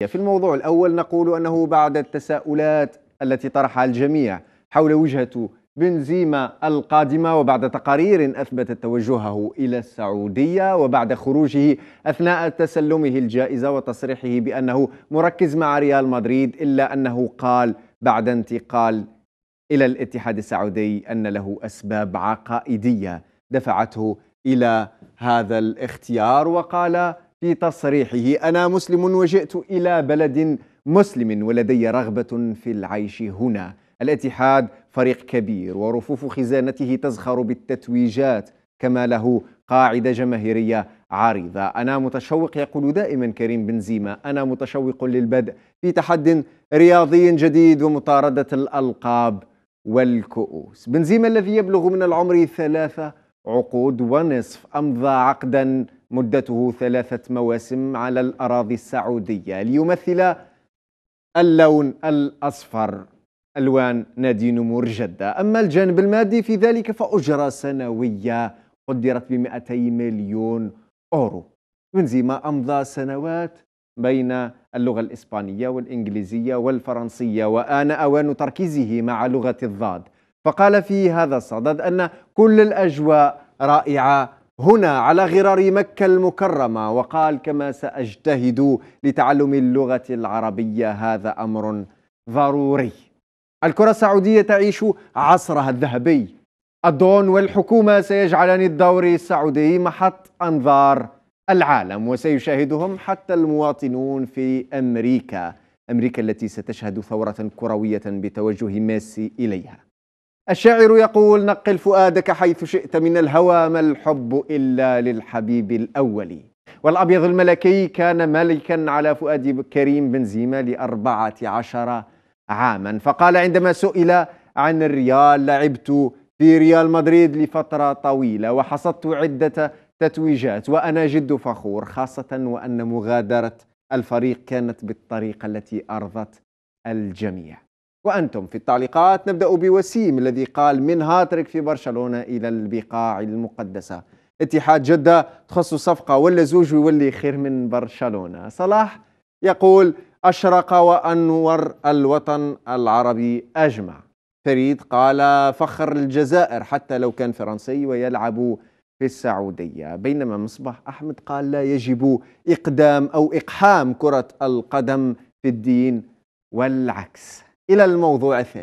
في الموضوع الأول نقول أنه بعد التساؤلات التي طرحها الجميع حول وجهة بنزيما القادمة وبعد تقارير أثبتت توجهه إلى السعودية وبعد خروجه أثناء تسلمه الجائزة وتصريحه بأنه مركز مع ريال مدريد إلا أنه قال بعد انتقال إلى الاتحاد السعودي أن له أسباب عقائدية دفعته إلى هذا الاختيار وقال في تصريحه أنا مسلم وجئت إلى بلد مسلم ولدي رغبة في العيش هنا الاتحاد فريق كبير ورفوف خزانته تزخر بالتتويجات كما له قاعدة جماهيرية عريضة أنا متشوق يقول دائما كريم بنزيما أنا متشوق للبدء في تحد رياضي جديد ومطاردة الألقاب والكؤوس بنزيما الذي يبلغ من العمر ثلاثة عقود ونصف أمضى عقدا مدته ثلاثة مواسم على الأراضي السعودية ليمثل اللون الأصفر ألوان نادي نمور جدة أما الجانب المادي في ذلك فأجرة سنوية قدرت ب 200 مليون أورو بنزيما أمضى سنوات بين اللغة الإسبانية والإنجليزية والفرنسية وآن أوان تركيزه مع لغة الضاد فقال في هذا الصدد أن كل الأجواء رائعة هنا على غرار مكة المكرمة وقال كما سأجتهد لتعلم اللغة العربية هذا أمر ضروري الكرة السعودية تعيش عصرها الذهبي الدون والحكومة سيجعلان الدوري السعودي محط أنظار العالم وسيشاهدهم حتى المواطنون في أمريكا أمريكا التي ستشهد ثورة كروية بتوجه ميسي إليها الشاعر يقول نقل فؤادك حيث شئت من الهوى ما الحب إلا للحبيب الأول والأبيض الملكي كان ملكا على فؤاد كريم بنزيما لأربعة عشر عاما فقال عندما سئل عن الريال لعبت في ريال مدريد لفترة طويلة وحصدت عدة تتويجات وأنا جد فخور خاصة وأن مغادرة الفريق كانت بالطريقة التي أرضت الجميع وأنتم في التعليقات نبدأ بوسيم الذي قال من هاتريك في برشلونة إلى البقاع المقدسة اتحاد جدة تخص صفقة ولا زوج ويولي خير من برشلونة صلاح يقول أشرق وأنور الوطن العربي أجمع فريد قال فخر الجزائر حتى لو كان فرنسي ويلعب في السعودية بينما مصباح أحمد قال لا يجب إقدام أو إقحام كرة القدم في الدين والعكس إلى الموضوع الثاني